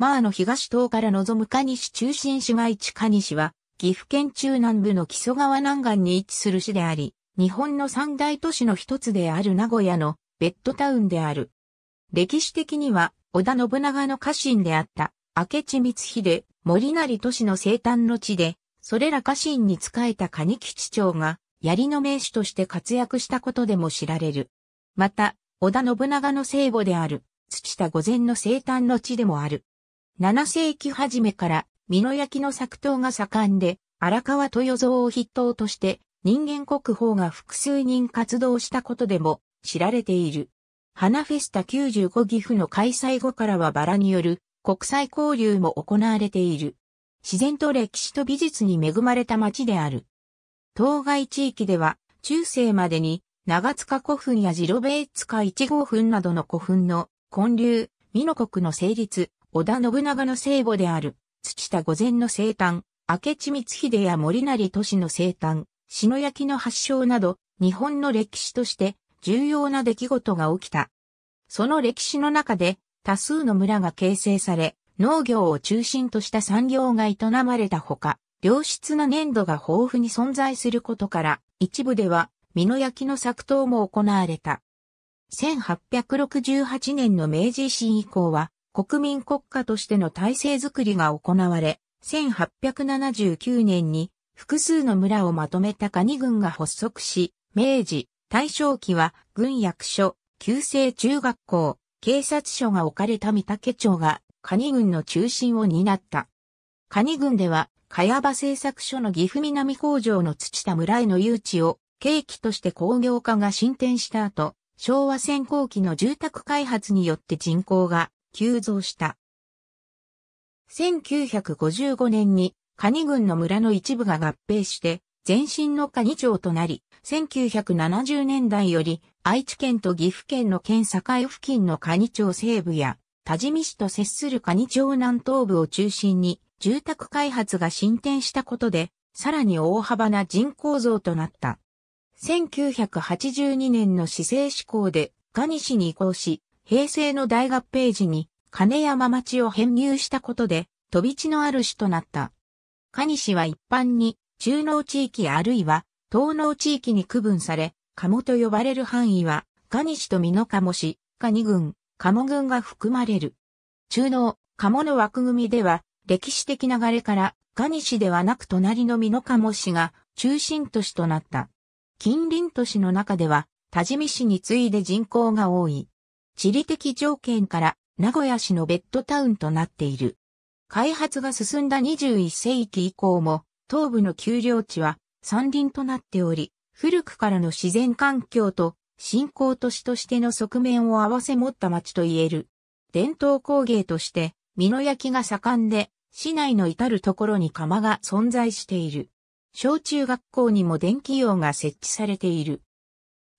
マーの東東から望むカニ市中心市街地カニ市は、岐阜県中南部の木曽川南岸に位置する市であり、日本の三大都市の一つである名古屋のベッドタウンである。歴史的には、織田信長の家臣であった、明智光秀、森成都市の生誕の地で、それら家臣に仕えたカ蟹吉長が、槍の名手として活躍したことでも知られる。また、織田信長の聖母である、土田御前の生誕の地でもある。7世紀初めから、美濃焼の作刀が盛んで、荒川豊造を筆頭として、人間国宝が複数人活動したことでも知られている。花フェスタ95岐阜の開催後からはバラによる国際交流も行われている。自然と歴史と美術に恵まれた町である。当該地域では中世までに長塚古墳やジロベーツカ1号墳などの古墳の混流、美濃国の成立、織田信長の聖母である、土田御前の生誕、明智光秀や森成都市の生誕、篠焼の発祥など、日本の歴史として重要な出来事が起きた。その歴史の中で多数の村が形成され、農業を中心とした産業が営まれたほか、良質な粘土が豊富に存在することから、一部では、美濃焼の作刀も行われた。1868年の明治維新以降は、国民国家としての体制づくりが行われ、1879年に複数の村をまとめた蟹軍が発足し、明治、大正期は軍役所、旧制中学校、警察署が置かれた三竹町が蟹軍の中心を担った。蟹軍では、茅場製作所の岐阜南工場の土田村への誘致を契機として工業化が進展した後、昭和戦後期の住宅開発によって人口が急増した。1955年に、カニ郡の村の一部が合併して、前身のカニ町となり、1970年代より、愛知県と岐阜県の県境付近のカニ町西部や、多治見市と接するカニ町南東部を中心に、住宅開発が進展したことで、さらに大幅な人口増となった。1982年の市政施行で、蟹市に移行し、平成の大合併時に金山町を編入したことで飛び地のある市となった。カニ市は一般に中農地域あるいは東農地域に区分され、鴨と呼ばれる範囲は、ガニ市と美濃鴨市、蟹ニ郡、鴨郡が含まれる。中農、鴨の枠組みでは、歴史的流れから、ガニ市ではなく隣の美濃鴨市が中心都市となった。近隣都市の中では、多治見市に次いで人口が多い。地理的条件から名古屋市のベッドタウンとなっている。開発が進んだ21世紀以降も、東部の丘陵地は山林となっており、古くからの自然環境と新興都市としての側面を併せ持った町と言える。伝統工芸として、美濃焼きが盛んで、市内の至るところに窯が存在している。小中学校にも電気用が設置されている。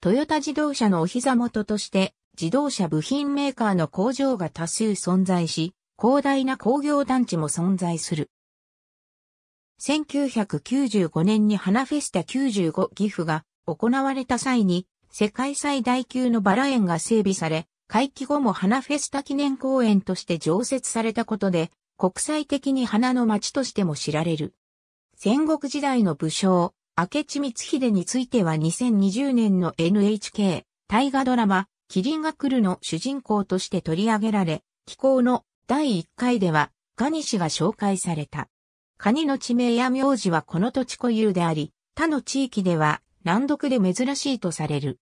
トヨタ自動車のお膝元として、自動車部品メーカーの工場が多数存在し、広大な工業団地も存在する。1995年に花フェスタ95岐阜が行われた際に、世界最大級のバラ園が整備され、会期後も花フェスタ記念公園として常設されたことで、国際的に花の街としても知られる。戦国時代の武将、明智光秀については2020年の NHK 大河ドラマ、キリンが来るの主人公として取り上げられ、気候の第1回では、ガニ氏が紹介された。カニの地名や名字はこの土地固有であり、他の地域では難読で珍しいとされる。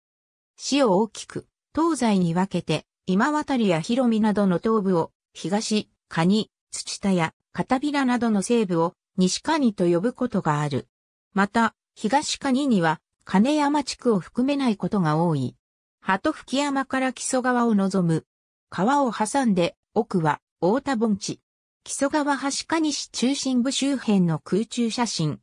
市を大きく、東西に分けて、今渡りや広見などの東部を、東、カニ、土田や、片平などの西部を、西カニと呼ぶことがある。また、東カニには、金山地区を含めないことが多い。鳩吹山から木曽川を望む。川を挟んで、奥は、大田盆地。木曽川橋下西中心部周辺の空中写真。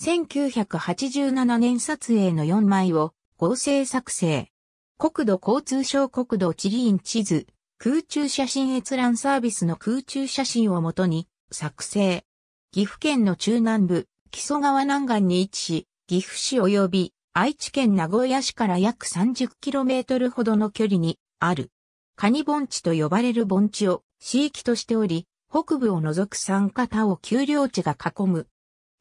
1987年撮影の4枚を合成作成。国土交通省国土地理院地図、空中写真閲覧サービスの空中写真をもとに作成。岐阜県の中南部、木曽川南岸に位置し、岐阜市及び愛知県名古屋市から約 30km ほどの距離にある。カニ盆地と呼ばれる盆地を市域としており、北部を除く三方を丘陵地が囲む。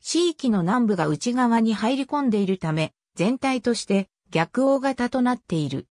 市域の南部が内側に入り込んでいるため、全体として逆大型となっている。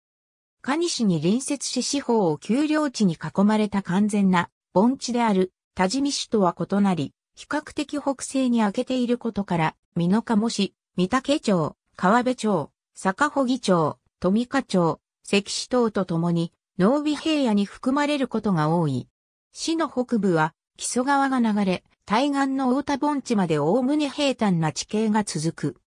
カニ市に隣接し四方を丘陵地に囲まれた完全な盆地である多治見市とは異なり、比較的北西に開けていることから、美濃加茂市、三竹町、川辺町、坂穂町、富加町、関市等とともに、農尾平野に含まれることが多い。市の北部は、木曽川が流れ、対岸の大田盆地までおおむね平坦な地形が続く。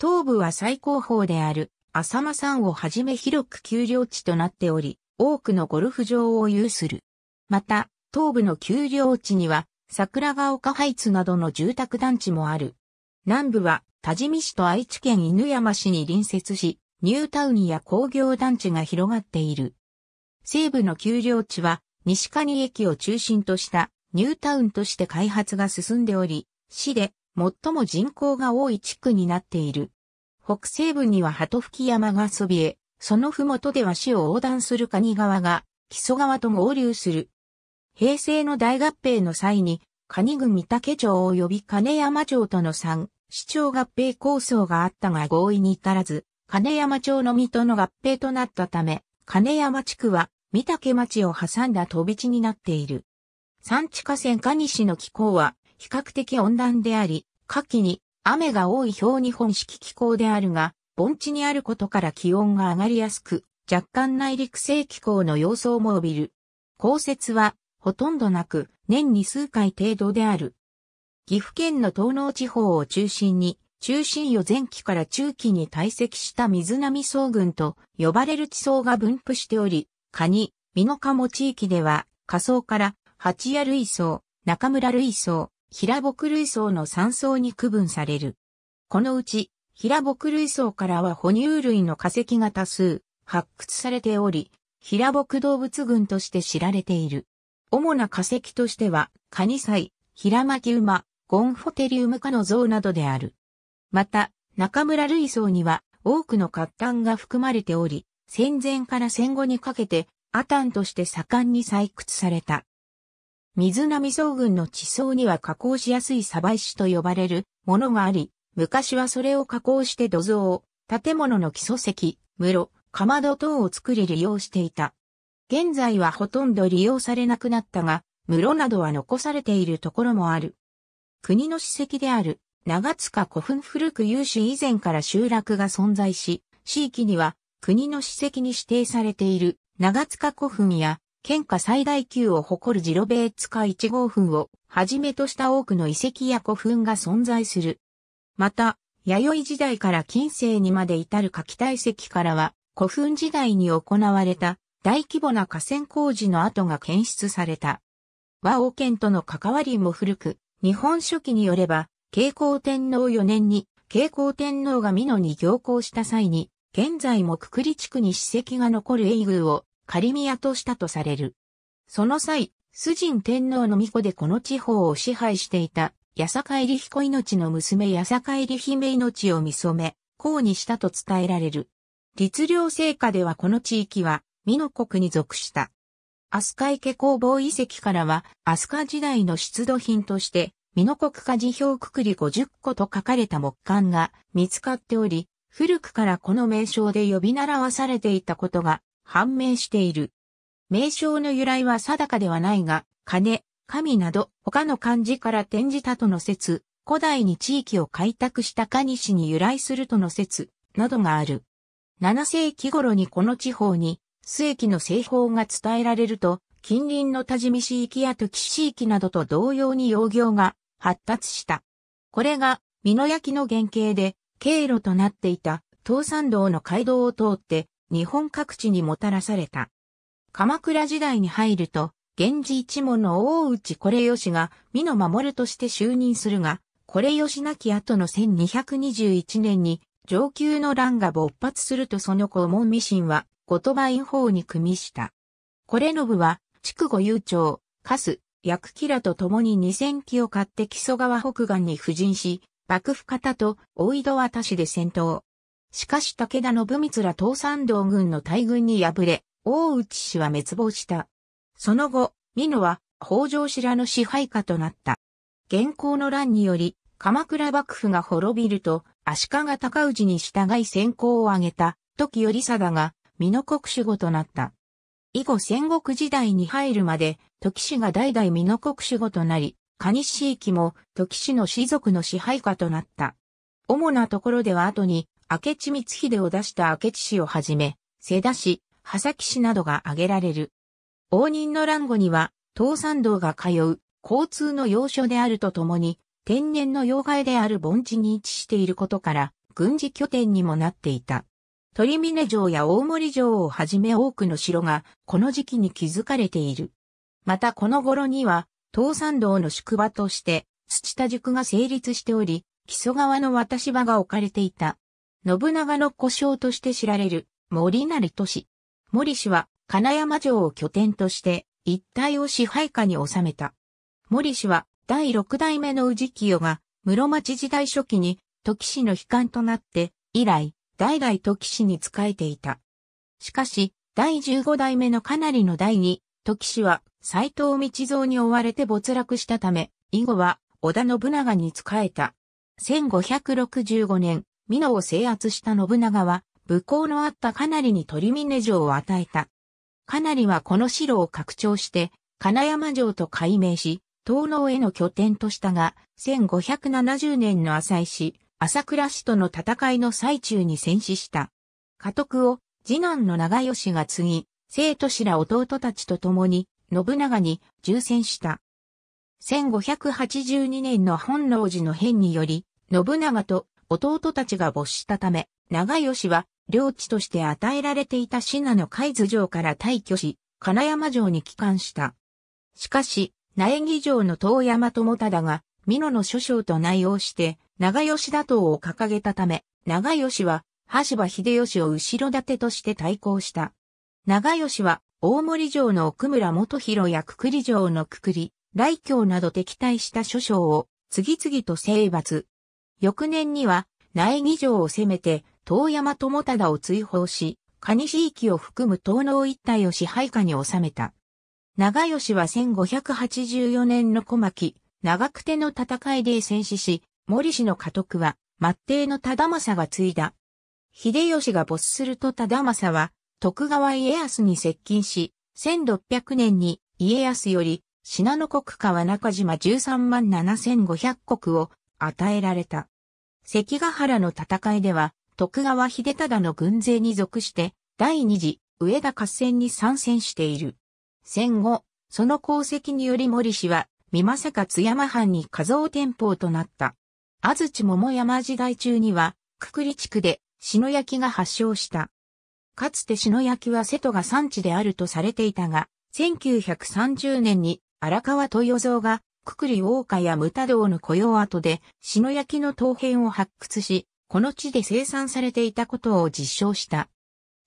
東部は最高峰である、浅間山をはじめ広く丘陵地となっており、多くのゴルフ場を有する。また、東部の丘陵地には、桜ヶ丘ハイツなどの住宅団地もある。南部は多治見市と愛知県犬山市に隣接し、ニュータウンや工業団地が広がっている。西部の丘陵地は西蟹駅を中心としたニュータウンとして開発が進んでおり、市で最も人口が多い地区になっている。北西部には鳩吹山がそびえ、そのふもとでは市を横断する蟹川が木曽川と合流する。平成の大合併の際に蟹郡御嶽町及び金山町との3、市長合併構想があったが合意に至らず、金山町の水戸の合併となったため、金山地区は御嶽町を挟んだ飛び地になっている。山地河川下市の気候は比較的温暖であり、夏季に雨が多い表日本式気候であるが、盆地にあることから気温が上がりやすく、若干内陸性気候の様相も帯びる。降雪はほとんどなく、年に数回程度である。岐阜県の東農地方を中心に、中心予前期から中期に堆積した水波層群と呼ばれる地層が分布しており、カニ、ミノカモ地域では、下層から八谷類層、中村類層、平木類層の3層に区分される。このうち、平木類層からは哺乳類の化石が多数発掘されており、平木動物群として知られている。主な化石としては、カニサイ、ヒラマキウマ、ゴンフォテリウム科の像などである。また、中村類層には多くの活炭が含まれており、戦前から戦後にかけてアタンとして盛んに採掘された。水波層群の地層には加工しやすい鯖石と呼ばれるものがあり、昔はそれを加工して土蔵、建物の基礎石、室、かまど等を作り利用していた。現在はほとんど利用されなくなったが、室などは残されているところもある。国の史跡である長塚古墳古く有史以前から集落が存在し、地域には国の史跡に指定されている長塚古墳や県下最大級を誇るジロベーツカ1号墳をはじめとした多くの遺跡や古墳が存在する。また、弥生時代から近世にまで至る柿体石からは古墳時代に行われた大規模な河川工事の跡が検出された。和王権との関わりも古く、日本書紀によれば、慶光天皇4年に、慶光天皇が美濃に行幸した際に、現在もくくり地区に史跡が残る英宮を仮宮としたとされる。その際、崇神天皇の巫女でこの地方を支配していた、八坂入彦命の娘八坂入姫命を見染め、皇にしたと伝えられる。律令聖下ではこの地域は、美濃国に属した。飛鳥池工房遺跡からは、飛鳥時代の出土品として、美濃国家辞表くくり50個と書かれた木簡が見つかっており、古くからこの名称で呼び習わされていたことが判明している。名称の由来は定かではないが、金、神など他の漢字から転じたとの説、古代に地域を開拓したニ市に由来するとの説などがある。7世紀頃にこの地方に末期の製法が伝えられると、近隣の多治見市域や時市域などと同様に養業が発達した。これが、美濃焼の原型で、経路となっていた、東山道の街道を通って、日本各地にもたらされた。鎌倉時代に入ると、源氏一門の大内これよしが、美濃守として就任するが、これよしなき後の1221年に、上級の乱が勃発するとその子門民心は、言葉院法に組みした。これの部は、筑後雄長、カス、薬キラと共に2000機を買って木曽川北岸に布陣し、幕府方と大井戸渡しで戦闘。しかし武田信光ら東山道軍の大軍に敗れ、大内氏は滅亡した。その後、美濃は北条氏らの支配下となった。現行の乱により、鎌倉幕府が滅びると、足利高氏に従い先行を挙げた、時頼貞が、美濃国守護となった。以後戦国時代に入るまで、時氏が代々美濃国守護となり、蟹市域も時氏の氏族の支配下となった。主なところでは後に、明智光秀を出した明智氏をはじめ、瀬田氏、羽崎氏などが挙げられる。応仁の乱後には、東山道が通う交通の要所であるとともに、天然の要害である盆地に位置していることから、軍事拠点にもなっていた。鳥峰城や大森城をはじめ多くの城がこの時期に築かれている。またこの頃には、東山道の宿場として土田宿が成立しており、木曽川の渡し場が置かれていた。信長の故障として知られる森成都市。森氏は金山城を拠点として一帯を支配下に収めた。森氏は第六代目の氏清が室町時代初期に時氏の悲観となって以来代々時氏に仕えていた。しかし、第15代目のかなりの第に、時氏は斎藤道蔵に追われて没落したため、以後は織田信長に仕えた。1565年、美濃を制圧した信長は、武功のあったかなりに鳥峰城を与えた。かなりはこの城を拡張して、金山城と改名し、東農への拠点としたが、1570年の浅井市、朝倉氏との戦いの最中に戦死した。家督を次男の長吉が継ぎ、生徒氏ら弟たちと共に信長に従戦した。1582年の本能寺の変により、信長と弟たちが没したため、長吉は領地として与えられていた信濃海津城から退去し、金山城に帰還した。しかし、苗木城の遠山友忠が、美濃の諸将と内容して、長吉打倒を掲げたため、長吉は、羽柴秀吉を後ろ盾として対抗した。長吉は、大森城の奥村元弘やくくり城のくくり、来京など敵対した諸将を、次々と征伐。翌年には、苗木城を攻めて、遠山友忠を追放し、蟹市域を含む東農一帯を支配下に収めた。長吉は1584年の小牧、長久手の戦いで戦死し、森氏の家督は、末帝の忠政が継いだ。秀吉が没すると忠政は、徳川家康に接近し、1600年に家康より、信濃国川中島13万7500国を与えられた。関ヶ原の戦いでは、徳川秀忠の軍勢に属して、第二次上田合戦に参戦している。戦後、その功績により森氏は、美正勝山藩に家蔵天保となった。安土桃山時代中には、くくり地区で、篠焼きが発祥した。かつて篠焼きは瀬戸が産地であるとされていたが、1930年に荒川豊造が、くくり大岡や無太道の雇用跡で、篠焼きの陶片を発掘し、この地で生産されていたことを実証した。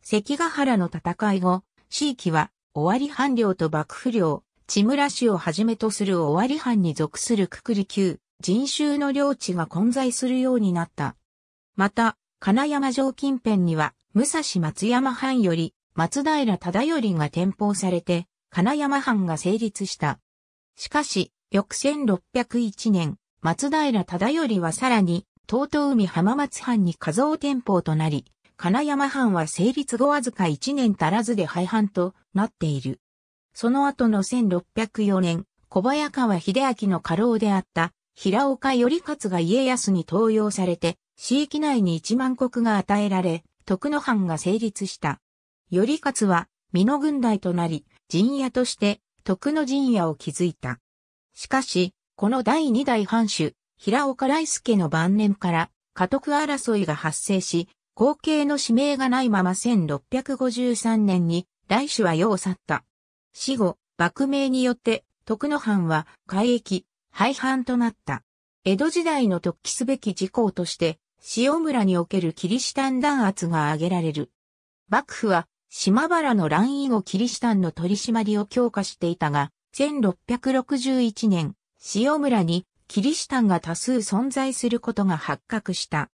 関ヶ原の戦い後、地域は、尾張藩領と幕府領、千村氏をはじめとする尾張藩に属するくくり級、人衆の領地が混在するようになった。また、金山城近辺には、武蔵松山藩より、松平忠頼が転封されて、金山藩が成立した。しかし、翌1601年、松平忠頼はさらに、東東海浜松藩に家蔵転封となり、金山藩は成立後わずか1年足らずで廃藩となっている。その後の1604年、小早川秀明の家老であった平岡頼勝が家康に登用されて、市域内に1万国が与えられ、徳野藩が成立した。頼勝は、美濃軍隊となり、陣屋として、徳野陣屋を築いた。しかし、この第二代藩主、平岡来助の晩年から、家督争いが発生し、後継の指名がないまま1653年に、来主は世を去った。死後、幕命によって、徳野藩は、海域、廃藩となった。江戸時代の突起すべき事項として、塩村におけるキリシタン弾圧が挙げられる。幕府は、島原の乱以後キリシタンの取り締まりを強化していたが、1661年、塩村にキリシタンが多数存在することが発覚した。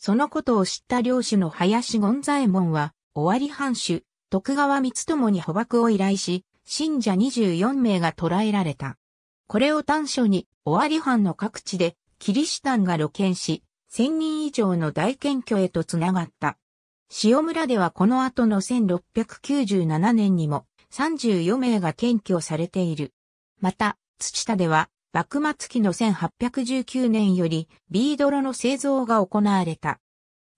そのことを知った領主の林権左衛門は、尾張藩主、徳川光友に捕獲を依頼し、信者24名が捕らえられた。これを短所に、尾張藩の各地で、キリシタンが露見し、1000人以上の大検挙へとつながった。塩村ではこの後の1697年にも34名が検挙されている。また、土田では、幕末期の1819年より、ビードロの製造が行われた。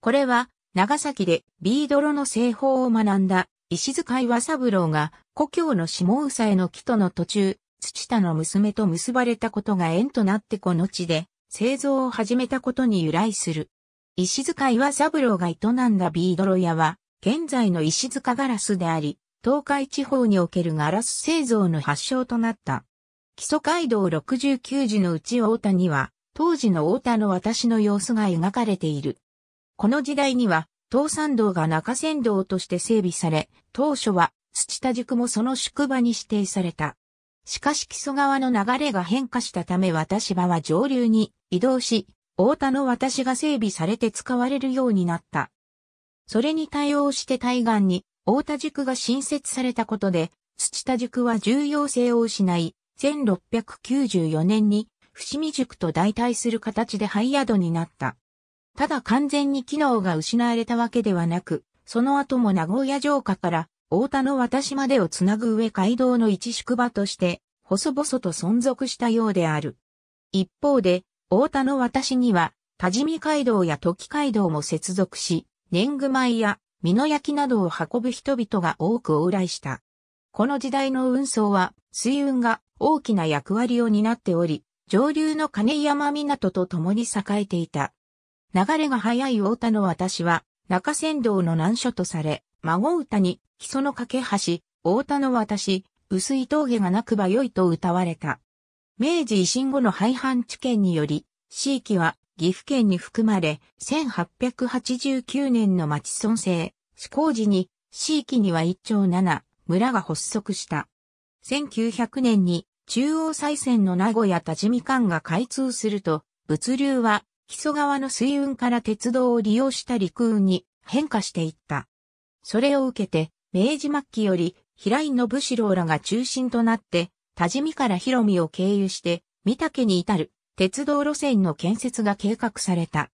これは、長崎でビードロの製法を学んだ石塚岩三郎が故郷の下総への帰途の途中、土田の娘と結ばれたことが縁となってこの地で製造を始めたことに由来する。石塚岩三郎が営んだビードロ屋は、現在の石塚ガラスであり、東海地方におけるガラス製造の発祥となった。基礎街道69時のうち大田には、当時の大田の私の様子が描かれている。この時代には、東山道が中山道として整備され、当初は土田塾もその宿場に指定された。しかし木曽川の流れが変化したため渡し場は上流に移動し、大田の渡しが整備されて使われるようになった。それに対応して対岸に大田塾が新設されたことで、土田塾は重要性を失い、1694年に伏見塾と代替する形で廃宿になった。ただ完全に機能が失われたわけではなく、その後も名古屋城下から大田の渡までをつなぐ上街道の一宿場として、細々と存続したようである。一方で、大田の私には、多治見街道や時街道も接続し、年貢米や、美濃焼きなどを運ぶ人々が多く往来した。この時代の運送は、水運が大きな役割を担っており、上流の金山港と共に栄えていた。流れが速い大田の私は、中山道の難所とされ、孫歌に木曽の架け橋、大田の私、薄い峠がなくばよいと歌われた。明治維新後の廃藩置県により、地域は岐阜県に含まれ、1889年の町村制、施行時に、地域には一丁七、村が発足した。1900年に中央再選の名古屋立見館が開通すると、物流は木曽川の水運から鉄道を利用した陸運に変化していった。それを受けて、明治末期より、平井信四郎らが中心となって、多治見から広見を経由して、三岳に至る鉄道路線の建設が計画された。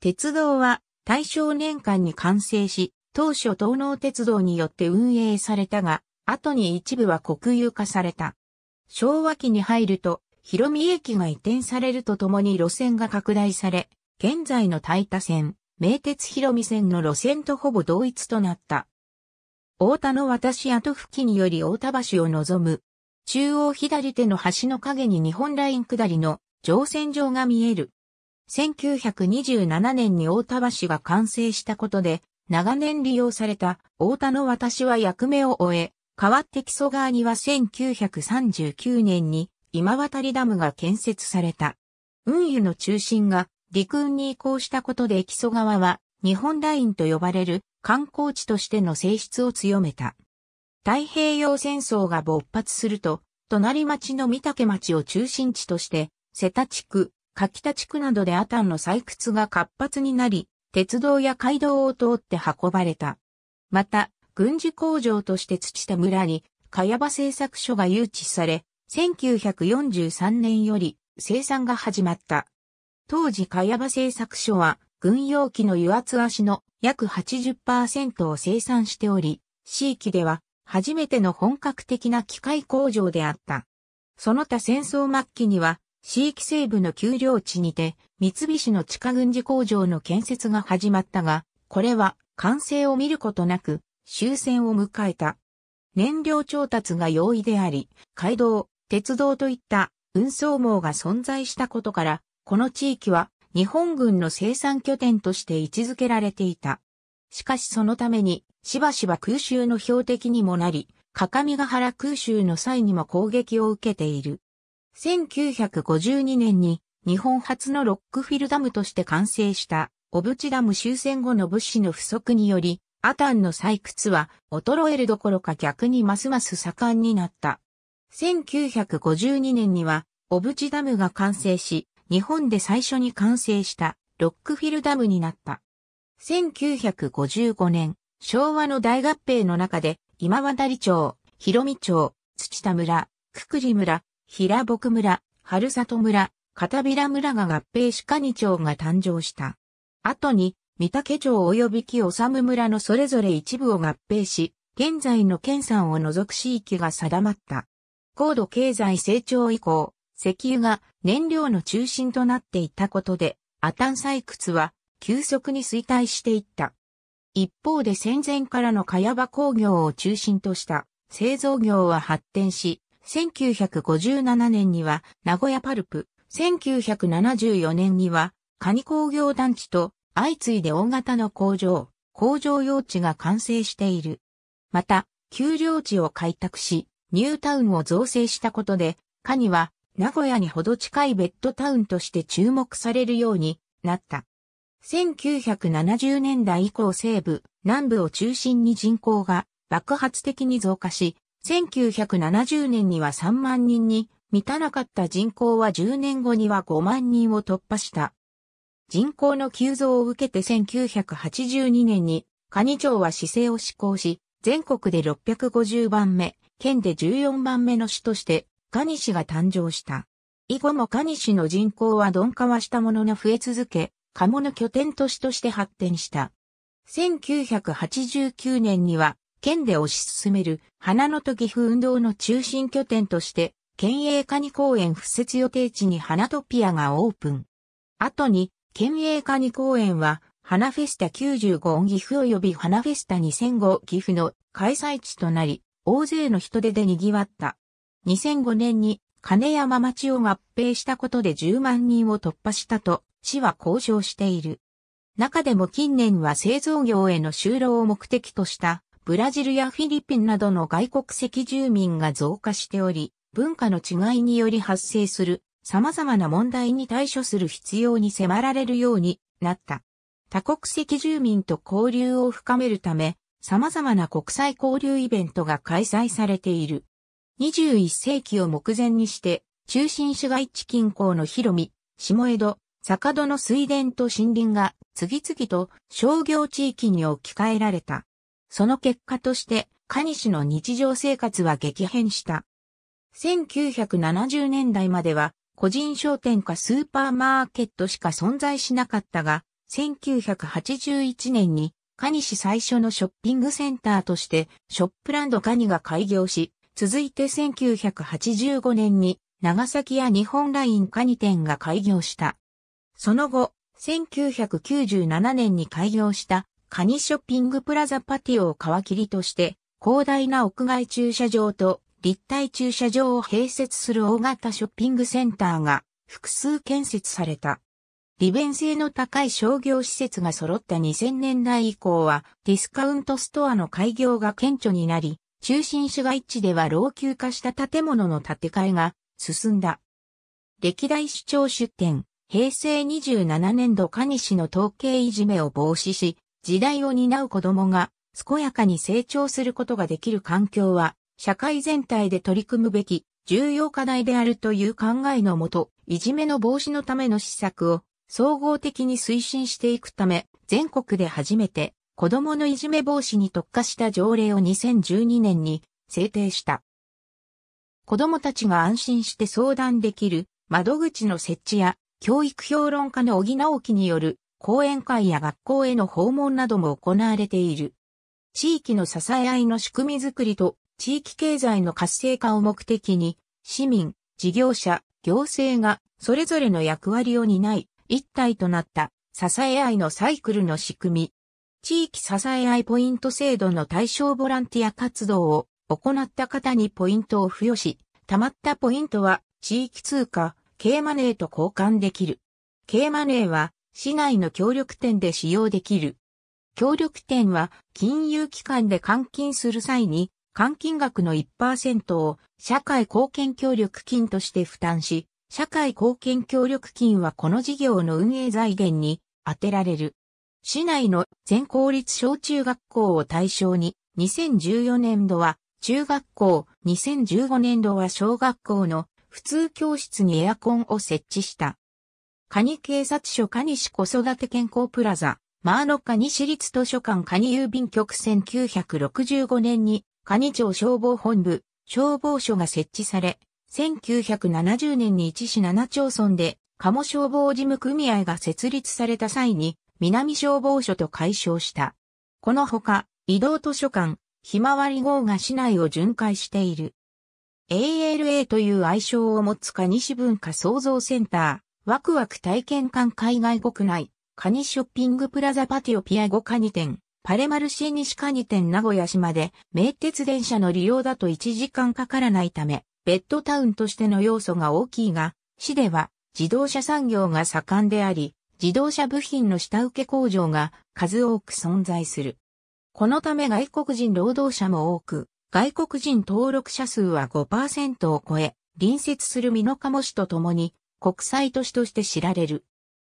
鉄道は大正年間に完成し、当初東農鉄道によって運営されたが、後に一部は国有化された。昭和期に入ると、広見駅が移転されるとともに路線が拡大され、現在の大田線、名鉄広見線の路線とほぼ同一となった。大田の渡し跡付近より大田橋を望む。中央左手の橋の陰に日本ライン下りの乗船場が見える。1927年に大田橋が完成したことで、長年利用された大田の私は役目を終え、代わって木曽川には1939年に今渡りダムが建設された。運輸の中心が陸運に移行したことで木曽川は日本ラインと呼ばれる観光地としての性質を強めた。太平洋戦争が勃発すると、隣町の三竹町を中心地として、瀬田地区、柿田地区などでアタンの採掘が活発になり、鉄道や街道を通って運ばれた。また、軍事工場として土田村に、茅場製作所が誘致され、1943年より生産が始まった。当時茅場製作所は、軍用機の油圧足の約80%を生産しており、C 機では初めての本格的な機械工場であった。その他戦争末期には C 機西部の丘陵地にて三菱の地下軍事工場の建設が始まったが、これは完成を見ることなく終戦を迎えた。燃料調達が容易であり、街道、鉄道といった運送網が存在したことから、この地域は日本軍の生産拠点として位置づけられていた。しかしそのために、しばしば空襲の標的にもなり、各務原空襲の際にも攻撃を受けている。1952年に日本初のロックフィルダムとして完成した小淵ダム終戦後の物資の不足により、アタンの採掘は衰えるどころか逆にますます盛んになった。1952年には小淵ダムが完成し、日本で最初に完成したロックフィルダムになった。1955年、昭和の大合併の中で、今渡町、広見町、土田村、くくり村、平木村、春里村、片平村が合併し蟹町が誕生した。後に、三竹町及び木治村のそれぞれ一部を合併し、現在の県産を除く地域が定まった。高度経済成長以降、石油が燃料の中心となっていたことで、アタン採掘は急速に衰退していった。一方で戦前からの茅場工業を中心とした製造業は発展し、1957年には名古屋パルプ、1974年にはカニ工業団地と相次いで大型の工場、工場用地が完成している。また、丘陵地を開拓し、ニュータウンを造成したことで、カニは名古屋にほど近いベッドタウンとして注目されるようになった。1970年代以降西部、南部を中心に人口が爆発的に増加し、1970年には3万人に満たなかった人口は10年後には5万人を突破した。人口の急増を受けて1982年に、蟹町は市政を施行し、全国で650番目、県で14番目の市としてカニシが誕生した。以後もカニシの人口は鈍化はしたものの増え続け、カモの拠点都市として発展した。1989年には、県で推し進める花のと岐阜運動の中心拠点として、県営カニ公園敷設予定地に花トピアがオープン。後に、県営カニ公園は、花フェスタ95岐阜及び花フェスタ2005岐阜の開催地となり、大勢の人手で賑わった。2005年に金山町を合併したことで10万人を突破したと市は交渉している。中でも近年は製造業への就労を目的としたブラジルやフィリピンなどの外国籍住民が増加しており、文化の違いにより発生する様々な問題に対処する必要に迫られるようになった。多国籍住民と交流を深めるため、様々な国際交流イベントが開催されている。21世紀を目前にして、中心市街地近郊の広見、下江戸、坂戸の水田と森林が次々と商業地域に置き換えられた。その結果として、ニ市の日常生活は激変した。1970年代までは、個人商店かスーパーマーケットしか存在しなかったが、1981年に、ニ市最初のショッピングセンターとして、ショップランドカニが開業し、続いて1985年に長崎や日本ラインカニ店が開業した。その後、1997年に開業したカニショッピングプラザパティオを皮切りとして、広大な屋外駐車場と立体駐車場を併設する大型ショッピングセンターが複数建設された。利便性の高い商業施設が揃った2000年代以降はディスカウントストアの開業が顕著になり、中心市街地では老朽化した建物の建て替えが進んだ。歴代市長出展、平成27年度蟹市の統計いじめを防止し、時代を担う子供が健やかに成長することができる環境は、社会全体で取り組むべき重要課題であるという考えのもと、いじめの防止のための施策を総合的に推進していくため、全国で初めて子供のいじめ防止に特化した条例を2012年に制定した。子供たちが安心して相談できる窓口の設置や教育評論家の小木直樹による講演会や学校への訪問なども行われている。地域の支え合いの仕組みづくりと地域経済の活性化を目的に市民、事業者、行政がそれぞれの役割を担い一体となった支え合いのサイクルの仕組み、地域支え合いポイント制度の対象ボランティア活動を行った方にポイントを付与し、貯まったポイントは地域通貨、K マネーと交換できる。K マネーは市内の協力店で使用できる。協力店は金融機関で換金する際に、換金額の1%を社会貢献協力金として負担し、社会貢献協力金はこの事業の運営財源に充てられる。市内の全公立小中学校を対象に、2014年度は中学校、2015年度は小学校の普通教室にエアコンを設置した。カニ警察署カニ市子育て健康プラザ、マーノカニ市立図書館カニ郵便局1965年に、カニ町消防本部、消防署が設置され、1970年に一市七町村で、カモ消防事務組合が設立された際に、南消防署と解消した。このほか、移動図書館、ひまわり号が市内を巡回している。ALA という愛称を持つカニ市文化創造センター、ワクワク体験館海外国内、カニショッピングプラザパティオピア5カニ店、パレマルシー西カニ店名古屋市まで、名鉄電車の利用だと1時間かからないため、ベッドタウンとしての要素が大きいが、市では自動車産業が盛んであり、自動車部品の下請け工場が数多く存在する。このため外国人労働者も多く、外国人登録者数は5%を超え、隣接する美濃加茂市とともに国際都市として知られる。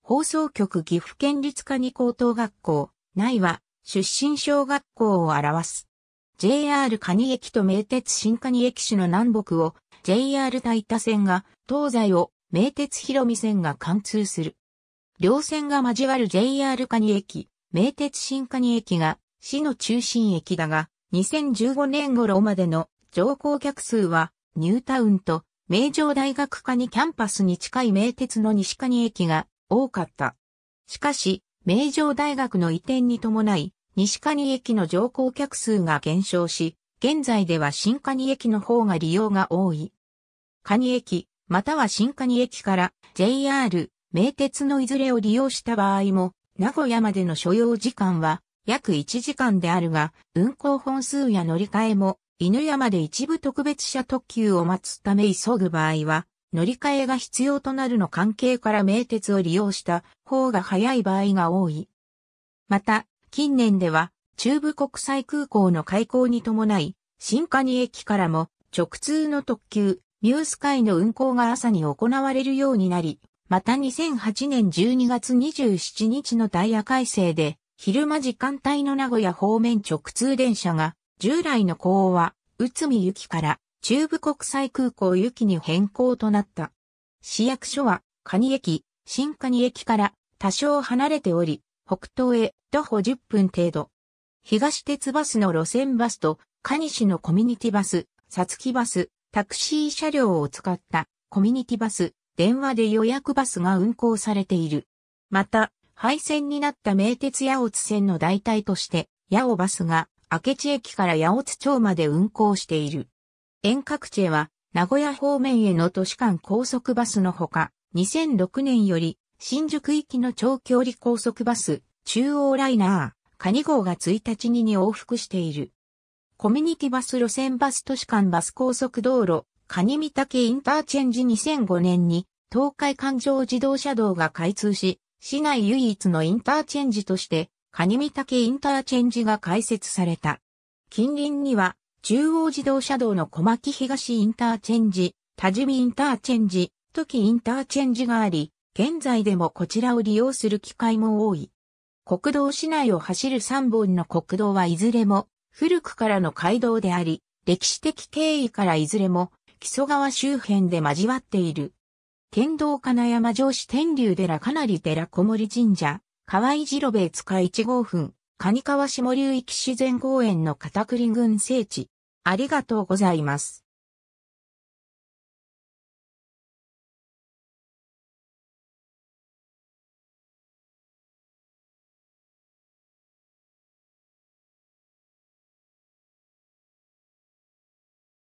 放送局岐阜県立科高等学校、内は出身小学校を表す。JR 蟹駅と名鉄新蟹駅市の南北を JR 大田線が、東西を名鉄広見線が貫通する。両線が交わる JR カニ駅、名鉄新カニ駅が市の中心駅だが、2015年頃までの乗降客数はニュータウンと名城大学カニキャンパスに近い名鉄の西カニ駅が多かった。しかし、名城大学の移転に伴い、西カニ駅の乗降客数が減少し、現在では新カニ駅の方が利用が多い。カニ駅、または新カニ駅から JR、名鉄のいずれを利用した場合も、名古屋までの所要時間は約1時間であるが、運行本数や乗り換えも、犬山で一部特別車特急を待つため急ぐ場合は、乗り換えが必要となるの関係から名鉄を利用した方が早い場合が多い。また、近年では、中部国際空港の開港に伴い、新蟹駅からも直通の特急、ミュースカイの運行が朝に行われるようになり、また2008年12月27日のダイヤ改正で、昼間時間帯の名古屋方面直通電車が、従来の港は、宇都宮行きから中部国際空港行きに変更となった。市役所は、蟹駅、新蟹駅から多少離れており、北東へ徒歩10分程度。東鉄バスの路線バスと、蟹市のコミュニティバス、サツキバス、タクシー車両を使ったコミュニティバス、電話で予約バスが運行されている。また、廃線になった名鉄八尾津線の代替として、八尾バスが明智駅から八尾津町まで運行している。遠隔地へは、名古屋方面への都市間高速バスのほか、2006年より、新宿行きの長距離高速バス、中央ライナー、カニ号が1日にに往復している。コミュニティバス路線バス都市間バス高速道路、カミ見岳インターチェンジ2005年に東海環状自動車道が開通し、市内唯一のインターチェンジとして、カミ見岳インターチェンジが開設された。近隣には、中央自動車道の小牧東インターチェンジ、多治見インターチェンジ、時キインターチェンジがあり、現在でもこちらを利用する機会も多い。国道市内を走る3本の国道はいずれも古くからの街道であり、歴史的経緯からいずれも木曽川周辺で交わっている。県道金山城市天竜寺かなり寺小森神社、河合次郎塚一号分、蟹川下流域自然公園の片栗郡聖地。ありがとうございます。